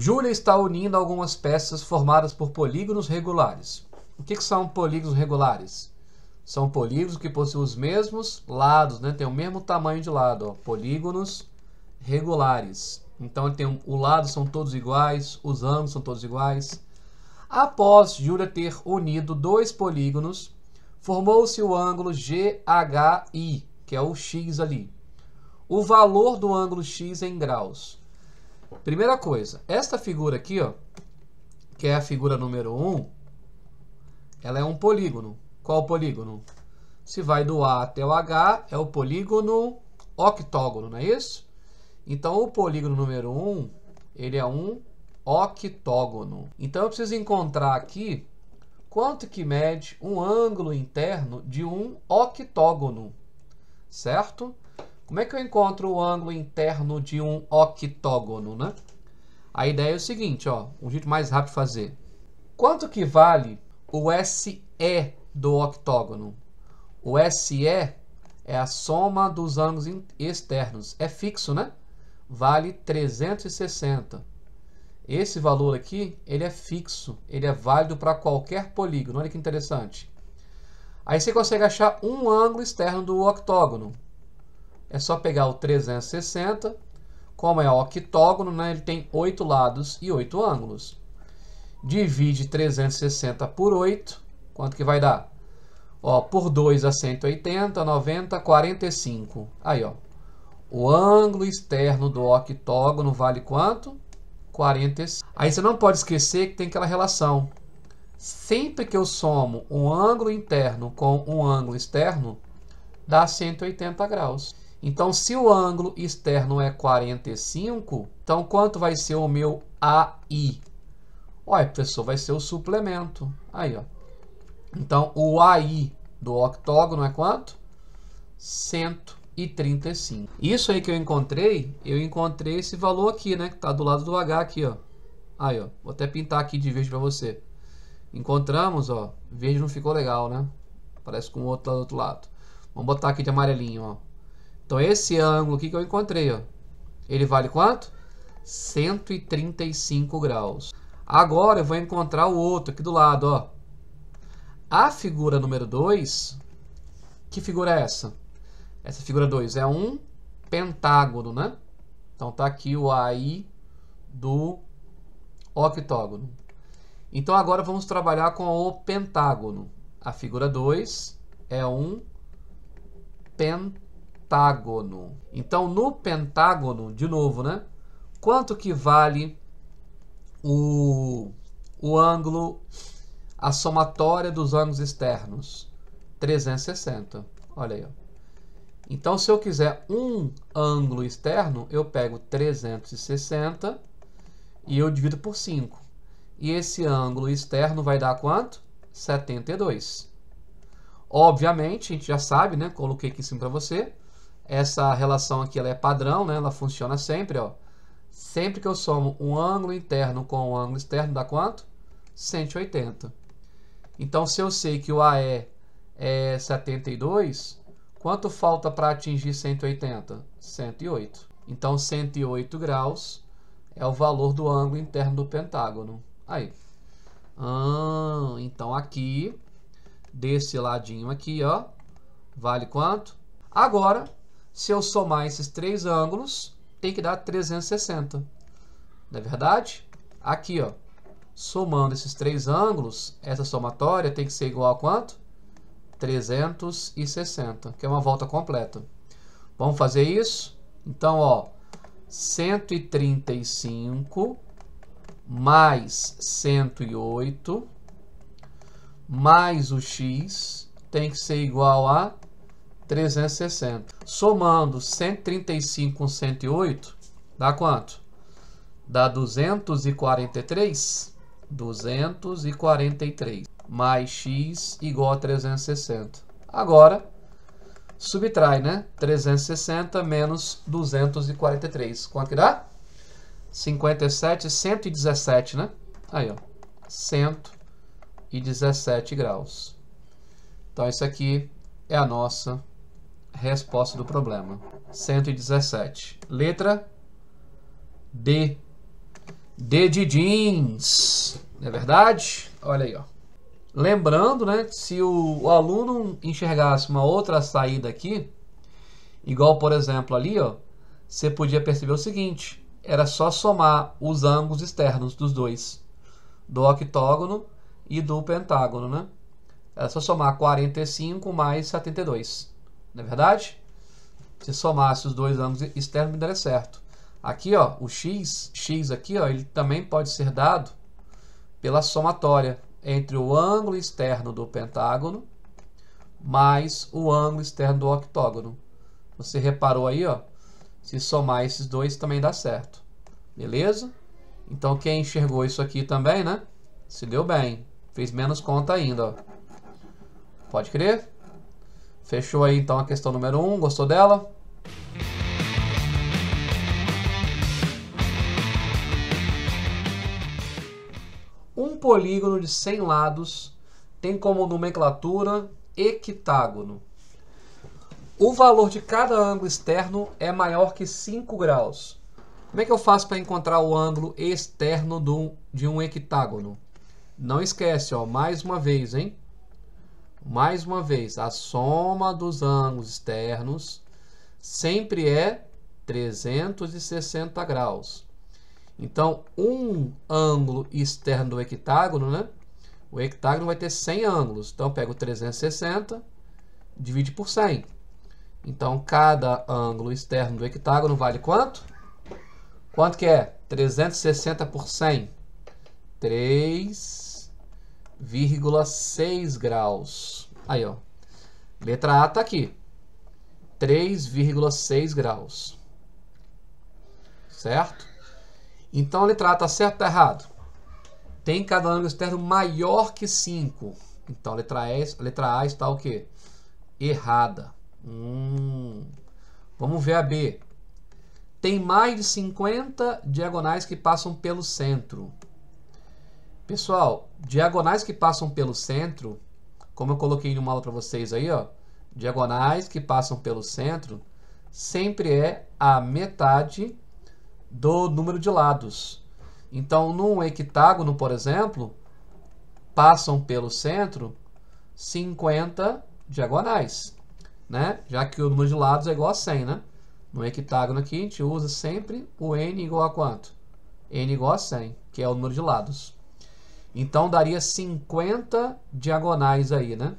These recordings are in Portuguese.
Júlia está unindo algumas peças formadas por polígonos regulares. O que, que são polígonos regulares? São polígonos que possuem os mesmos lados, né? tem o mesmo tamanho de lado. Ó. Polígonos regulares. Então tem um, o lado são todos iguais, os ângulos são todos iguais. Após Júlia ter unido dois polígonos, formou-se o ângulo GHI, que é o x ali. O valor do ângulo x é em graus. Primeira coisa, esta figura aqui, ó, que é a figura número 1, ela é um polígono. Qual polígono? Se vai do A até o H, é o polígono octógono, não é isso? Então, o polígono número 1, ele é um octógono. Então, eu preciso encontrar aqui quanto que mede um ângulo interno de um octógono, certo? Como é que eu encontro o ângulo interno de um octógono, né? A ideia é o seguinte, ó, um jeito mais rápido de fazer. Quanto que vale o SE do octógono? O SE é a soma dos ângulos externos. É fixo, né? Vale 360. Esse valor aqui, ele é fixo. Ele é válido para qualquer polígono. Olha que interessante. Aí você consegue achar um ângulo externo do octógono. É só pegar o 360, como é octógono, né, ele tem 8 lados e 8 ângulos. Divide 360 por 8, quanto que vai dar? Ó, por 2 a 180, 90, 45. Aí, ó. O ângulo externo do octógono vale quanto? 45. Aí você não pode esquecer que tem aquela relação. Sempre que eu somo um ângulo interno com um ângulo externo, dá 180 graus. Então, se o ângulo externo é 45, então quanto vai ser o meu AI? Olha, professor, vai ser o suplemento. Aí, ó. Então, o AI do octógono é quanto? 135. Isso aí que eu encontrei, eu encontrei esse valor aqui, né? Que tá do lado do H aqui, ó. Aí, ó. Vou até pintar aqui de verde para você. Encontramos, ó. Verde não ficou legal, né? Parece com o outro do outro lado. Vamos botar aqui de amarelinho, ó. Então esse ângulo aqui que eu encontrei, ó, ele vale quanto? 135 graus. Agora eu vou encontrar o outro aqui do lado, ó. A figura número 2, que figura é essa? Essa figura 2 é um pentágono, né? Então tá aqui o AI do octógono. Então agora vamos trabalhar com o pentágono. A figura 2 é um pentágono pentágono. Então, no pentágono, de novo, né? Quanto que vale o, o ângulo, a somatória dos ângulos externos? 360. Olha aí. Ó. Então, se eu quiser um ângulo externo, eu pego 360 e eu divido por 5. E esse ângulo externo vai dar quanto? 72. Obviamente, a gente já sabe, né? Coloquei aqui em cima para você. Essa relação aqui ela é padrão, né? ela funciona sempre. Ó. Sempre que eu somo um ângulo interno com um ângulo externo, dá quanto? 180. Então, se eu sei que o AE é 72, é quanto falta para atingir 180? 108. Então, 108 graus é o valor do ângulo interno do pentágono. Aí. Ah, então, aqui, desse ladinho aqui, ó, vale quanto? Agora, se eu somar esses três ângulos, tem que dar 360. Não é verdade? Aqui, ó, somando esses três ângulos, essa somatória tem que ser igual a quanto? 360, que é uma volta completa. Vamos fazer isso? Então, ó, 135 mais 108 mais o x tem que ser igual a 360. Somando 135 com 108, dá quanto? Dá 243. 243 mais x igual a 360. Agora, subtrai, né? 360 menos 243. Quanto que dá? 57, 117, né? Aí, ó. 117 graus. Então, isso aqui é a nossa resposta do problema. 117. Letra D. D de jeans. Não é verdade? Olha aí, ó. Lembrando, né, se o, o aluno enxergasse uma outra saída aqui, igual, por exemplo, ali, ó, você podia perceber o seguinte, era só somar os ângulos externos dos dois, do octógono e do pentágono, né? Era só somar 45 mais 72. Não é verdade? Se somasse os dois ângulos externos, me daria certo. Aqui, ó, o x, x aqui, ó, ele também pode ser dado pela somatória entre o ângulo externo do pentágono mais o ângulo externo do octógono. Você reparou aí, ó, se somar esses dois também dá certo. Beleza? Então quem enxergou isso aqui também, né? Se deu bem. Fez menos conta ainda, ó. Pode crer? Fechou aí então a questão número 1, um, gostou dela? Um polígono de 100 lados tem como nomenclatura hectágono. O valor de cada ângulo externo é maior que 5 graus. Como é que eu faço para encontrar o ângulo externo de um, de um Não esquece, ó, mais uma vez, hein? Mais uma vez, a soma dos ângulos externos sempre é 360 graus. Então, um ângulo externo do hectágono, né? O hectágono vai ter 100 ângulos. Então, eu pego 360, divide por 100. Então, cada ângulo externo do hectágono vale quanto? Quanto que é? 360 por 100. 3 3,6 graus. Aí, ó. Letra A tá aqui. 3,6 graus. Certo? Então a letra A tá certo ou tá errado? Tem cada ângulo externo maior que 5. Então a letra, a, letra A está o quê? Errada. Hum. Vamos ver a B. Tem mais de 50 diagonais que passam pelo centro. Pessoal, diagonais que passam pelo centro, como eu coloquei em uma aula para vocês aí, ó, diagonais que passam pelo centro sempre é a metade do número de lados. Então, num hectágono, por exemplo, passam pelo centro 50 diagonais, né? Já que o número de lados é igual a 100, né? No hectágono aqui, a gente usa sempre o n igual a quanto? n igual a 100, que é o número de lados. Então daria 50 diagonais aí, né?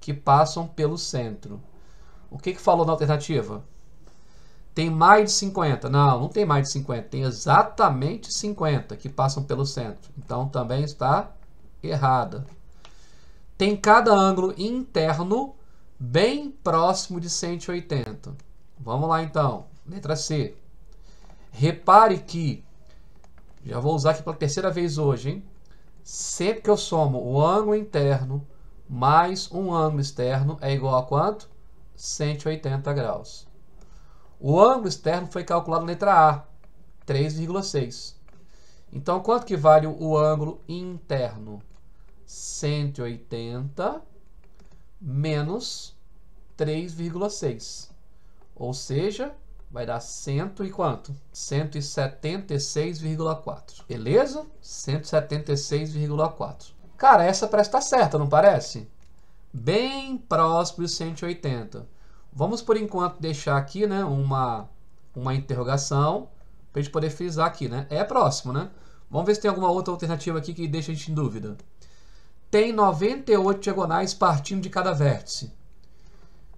Que passam pelo centro. O que, que falou na alternativa? Tem mais de 50. Não, não tem mais de 50. Tem exatamente 50 que passam pelo centro. Então também está errada. Tem cada ângulo interno bem próximo de 180. Vamos lá então. Letra C. Repare que, já vou usar aqui pela terceira vez hoje, hein? Sempre que eu somo o ângulo interno mais um ângulo externo é igual a quanto? 180 graus. O ângulo externo foi calculado na letra A, 3,6. Então, quanto que vale o ângulo interno? 180 menos 3,6. Ou seja, vai dar cento e quanto? 176,4. Beleza? 176,4. Cara, essa parece estar tá certa, não parece? Bem próximo de 180. Vamos, por enquanto, deixar aqui né, uma, uma interrogação para a gente poder frisar aqui, né? É próximo, né? Vamos ver se tem alguma outra alternativa aqui que deixa a gente em dúvida. Tem 98 diagonais partindo de cada vértice.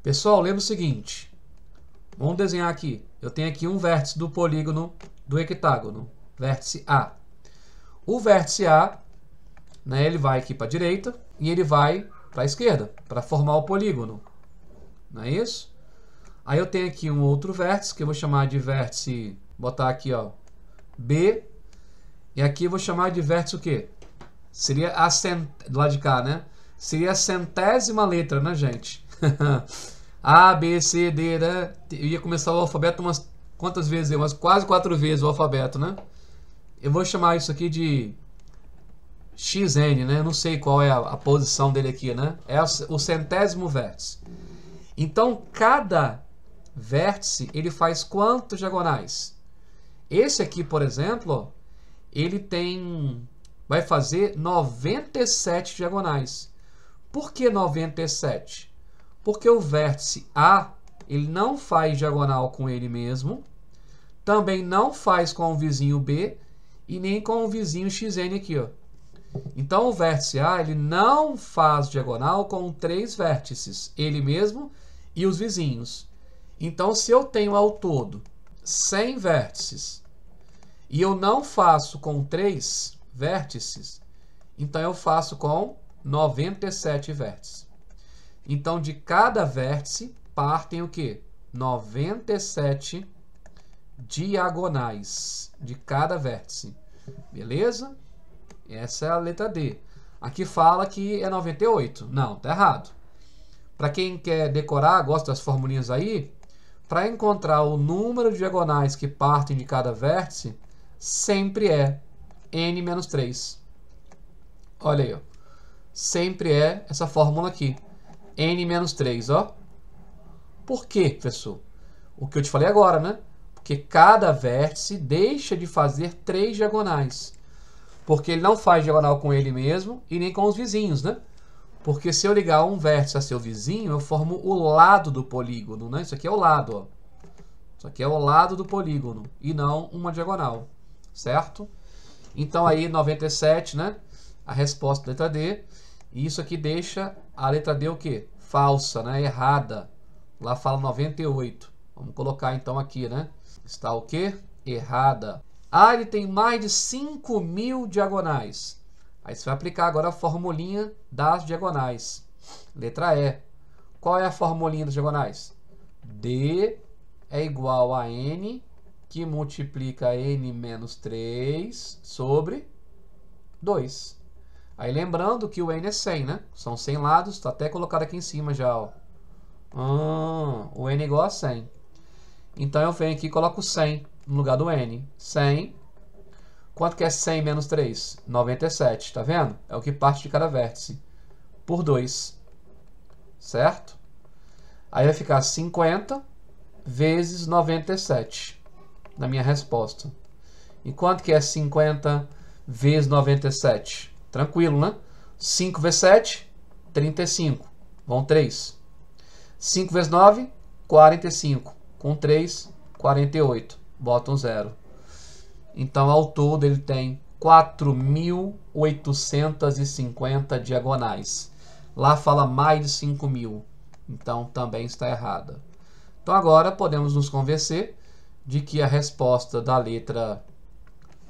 Pessoal, lembra o seguinte. Vamos desenhar aqui. Eu tenho aqui um vértice do polígono do hectágono, vértice A. O vértice A, né, ele vai aqui para a direita e ele vai para a esquerda, para formar o polígono. Não é isso? Aí eu tenho aqui um outro vértice, que eu vou chamar de vértice, botar aqui, ó, B. E aqui eu vou chamar de vértice o quê? Seria a cent... do lado de cá, né? Seria a centésima letra, né, gente? A, B, C, D, né? Eu ia começar o alfabeto umas quantas vezes? Umas quase quatro vezes o alfabeto, né? Eu vou chamar isso aqui de XN, né? Eu não sei qual é a, a, posição dele aqui, né? É o centésimo vértice. Então, cada vértice, ele faz quantos diagonais? Esse aqui, por exemplo, ele tem... Vai fazer 97 diagonais. Por que 97? porque o vértice A ele não faz diagonal com ele mesmo, também não faz com o vizinho B e nem com o vizinho xn aqui. Ó. Então, o vértice A ele não faz diagonal com três vértices, ele mesmo e os vizinhos. Então, se eu tenho ao todo 100 vértices e eu não faço com 3 vértices, então eu faço com 97 vértices. Então, de cada vértice partem o quê? 97 diagonais de cada vértice. Beleza? Essa é a letra D. Aqui fala que é 98. Não, tá errado. Para quem quer decorar, gosta das formulinhas aí, para encontrar o número de diagonais que partem de cada vértice, sempre é n-3. Olha aí, ó. sempre é essa fórmula aqui n menos 3, ó. Por quê, professor? O que eu te falei agora, né? Porque cada vértice deixa de fazer três diagonais. Porque ele não faz diagonal com ele mesmo e nem com os vizinhos, né? Porque se eu ligar um vértice a seu vizinho, eu formo o lado do polígono, né? Isso aqui é o lado, ó. Isso aqui é o lado do polígono e não uma diagonal, certo? Então aí 97, né? A resposta letra D. E isso aqui deixa a letra D é o que? Falsa, né? Errada. Lá fala 98. Vamos colocar então aqui, né? Está o que? Errada. ah, ele tem mais de 5 mil diagonais. Aí você vai aplicar agora a formulinha das diagonais. Letra E. Qual é a formulinha das diagonais? D é igual a N, que multiplica N menos 3 sobre 2. Aí lembrando que o N é 100, né? São 100 lados, está até colocado aqui em cima já, ó. Ah, o N é igual a 100. Então eu venho aqui e coloco 100 no lugar do N. 100. Quanto que é 100 menos 3? 97, tá vendo? É o que parte de cada vértice. Por 2, certo? Aí vai ficar 50 vezes 97 na minha resposta. E quanto que é 50 vezes 97? Tranquilo, né? 5 vezes 7, 35. Vão 3. 5 vezes 9, 45. Com 3, 48. Bota um zero. Então, ao todo, ele tem 4.850 diagonais. Lá fala mais de 5.000. Então, também está errada. Então, agora, podemos nos convencer de que a resposta da letra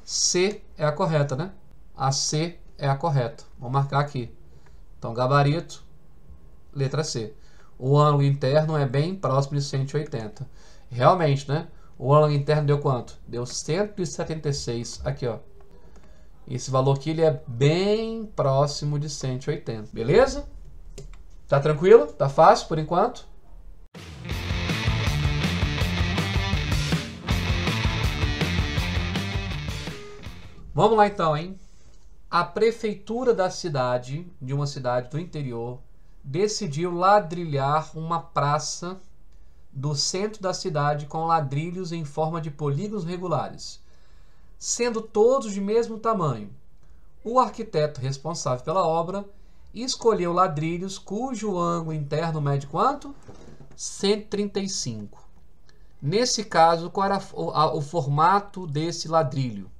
C é a correta, né? A C é a correta. Vou marcar aqui. Então, gabarito, letra C. O ângulo interno é bem próximo de 180. Realmente, né? O ângulo interno deu quanto? Deu 176 aqui, ó. Esse valor aqui ele é bem próximo de 180, beleza? Tá tranquilo? Tá fácil por enquanto? Vamos lá então, hein? a prefeitura da cidade, de uma cidade do interior, decidiu ladrilhar uma praça do centro da cidade com ladrilhos em forma de polígonos regulares, sendo todos de mesmo tamanho. O arquiteto responsável pela obra escolheu ladrilhos cujo ângulo interno mede quanto? 135. Nesse caso, qual era o formato desse ladrilho?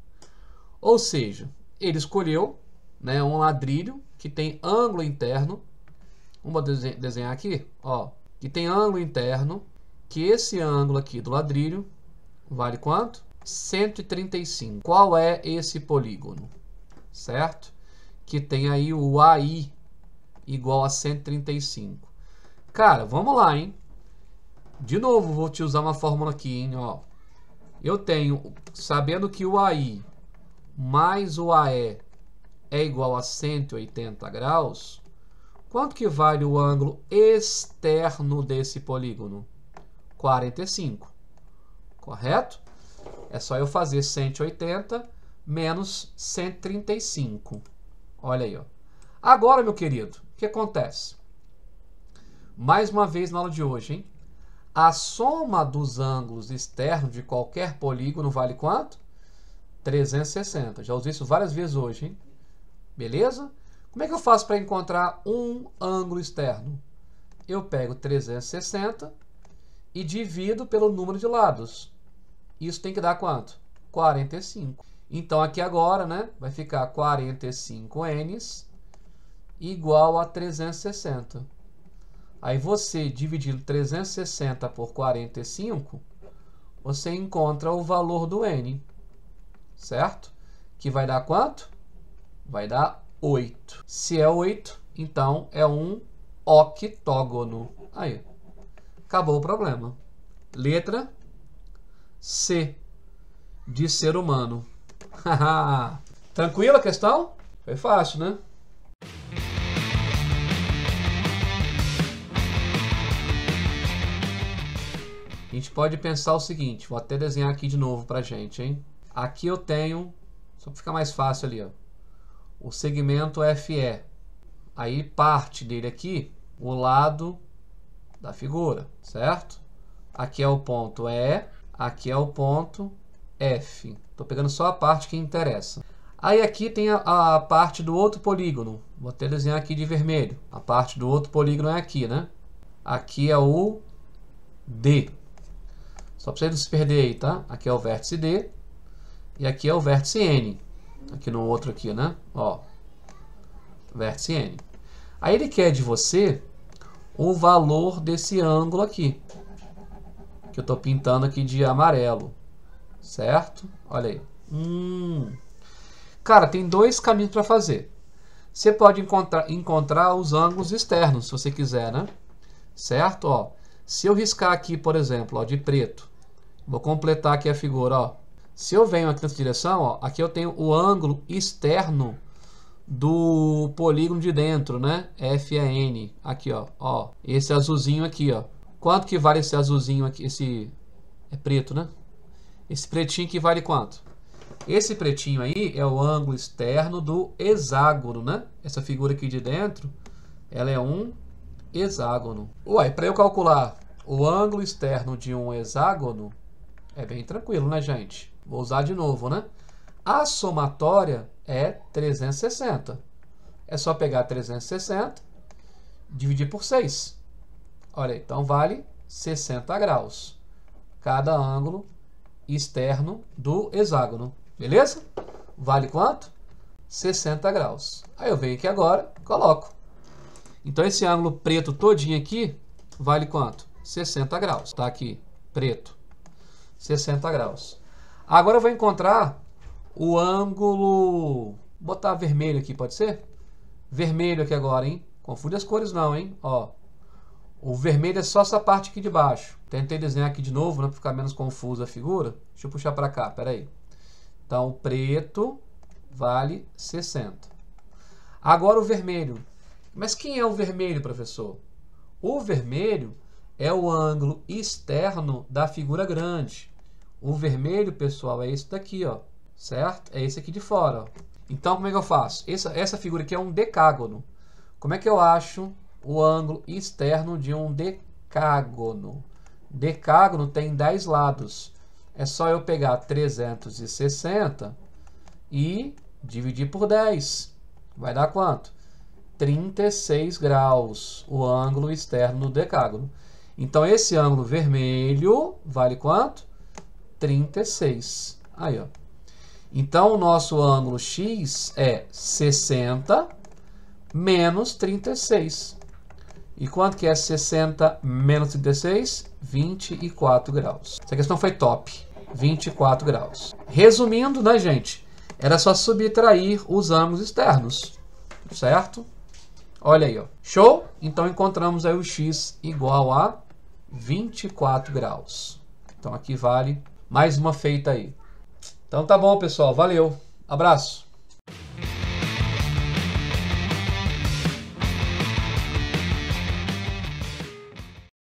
Ou seja, ele escolheu né, um ladrilho que tem ângulo interno. Vamos desenhar aqui, ó, que tem ângulo interno, que esse ângulo aqui do ladrilho vale quanto? 135. Qual é esse polígono? Certo? Que tem aí o AI igual a 135. Cara, vamos lá, hein? De novo, vou te usar uma fórmula aqui, hein? Ó, eu tenho, sabendo que o AI mais o AE é igual a 180 graus, quanto que vale o ângulo externo desse polígono? 45, correto? É só eu fazer 180 menos 135. Olha aí, ó. Agora, meu querido, o que acontece? Mais uma vez na aula de hoje, hein? A soma dos ângulos externos de qualquer polígono vale quanto? 360. Já usei isso várias vezes hoje, hein? Beleza? Como é que eu faço para encontrar um ângulo externo? Eu pego 360 e divido pelo número de lados. Isso tem que dar quanto? 45. Então, aqui agora, né, vai ficar 45 n igual a 360. Aí, você dividindo 360 por 45, você encontra o valor do n certo? Que vai dar quanto? Vai dar 8. Se é 8, então é um octógono. Aí, acabou o problema. Letra C, de ser humano. Tranquila a questão? Foi fácil, né? A gente pode pensar o seguinte, vou até desenhar aqui de novo pra gente, hein? Aqui eu tenho, só para ficar mais fácil ali, ó, o segmento FE. Aí parte dele aqui, o lado da figura, certo? Aqui é o ponto E, aqui é o ponto F. Estou pegando só a parte que interessa. Aí aqui tem a, a, parte do outro polígono. Vou até desenhar aqui de vermelho. A parte do outro polígono é aqui, né? Aqui é o D. Só para você não se perder aí, tá? Aqui é o vértice D. E aqui é o vértice N. Aqui no outro aqui, né? Ó, vértice N. Aí ele quer de você o valor desse ângulo aqui. Que eu estou pintando aqui de amarelo. Certo? Olha aí. Hum. Cara, tem dois caminhos para fazer. Você pode encontrar, encontrar os ângulos externos, se você quiser, né? Certo? Ó, se eu riscar aqui, por exemplo, ó, de preto, vou completar aqui a figura, ó, se eu venho aqui nessa direção, ó, aqui eu tenho o ângulo externo do polígono de dentro, né? F N. Aqui, ó, ó. Esse azulzinho aqui, ó. Quanto que vale esse azulzinho aqui? Esse é preto, né? Esse pretinho que vale quanto? Esse pretinho aí é o ângulo externo do hexágono, né? Essa figura aqui de dentro, ela é um hexágono. Uai, para eu calcular o ângulo externo de um hexágono, é bem tranquilo, né, gente? Vou usar de novo, né? A somatória é 360. É só pegar 360, dividir por 6. Olha, aí, então vale 60 graus. Cada ângulo externo do hexágono. Beleza? Vale quanto? 60 graus. Aí eu venho aqui agora, coloco. Então esse ângulo preto todinho aqui vale quanto? 60 graus. Está aqui, preto. 60 graus. Agora eu vou encontrar o ângulo... Botar vermelho aqui, pode ser? Vermelho aqui agora, hein? Confunde as cores não, hein? Ó, o vermelho é só essa parte aqui de baixo. Tentei desenhar aqui de novo, né, Pra ficar menos confusa a figura. Deixa eu puxar para cá, peraí. Então, preto vale 60. Agora o vermelho. Mas quem é o vermelho, professor? O vermelho é o ângulo externo da figura grande. O vermelho, pessoal, é esse daqui, ó. Certo? É esse aqui de fora, ó. Então, como é que eu faço? Essa, essa figura aqui é um decágono. Como é que eu acho o ângulo externo de um decágono? Decágono tem 10 lados. É só eu pegar 360 e dividir por 10. Vai dar quanto? 36 graus o ângulo externo do decágono. Então, esse ângulo vermelho vale quanto? 36. Aí, ó. Então, o nosso ângulo X é 60 menos 36. E quanto que é 60 menos 36? 24 graus. Essa questão foi top. 24 graus. Resumindo, né, gente? Era só subtrair os ângulos externos, certo? Olha aí, ó. Show? Então, encontramos aí o x igual a 24 graus. Então, aqui vale mais uma feita aí. Então tá bom, pessoal. Valeu. Abraço.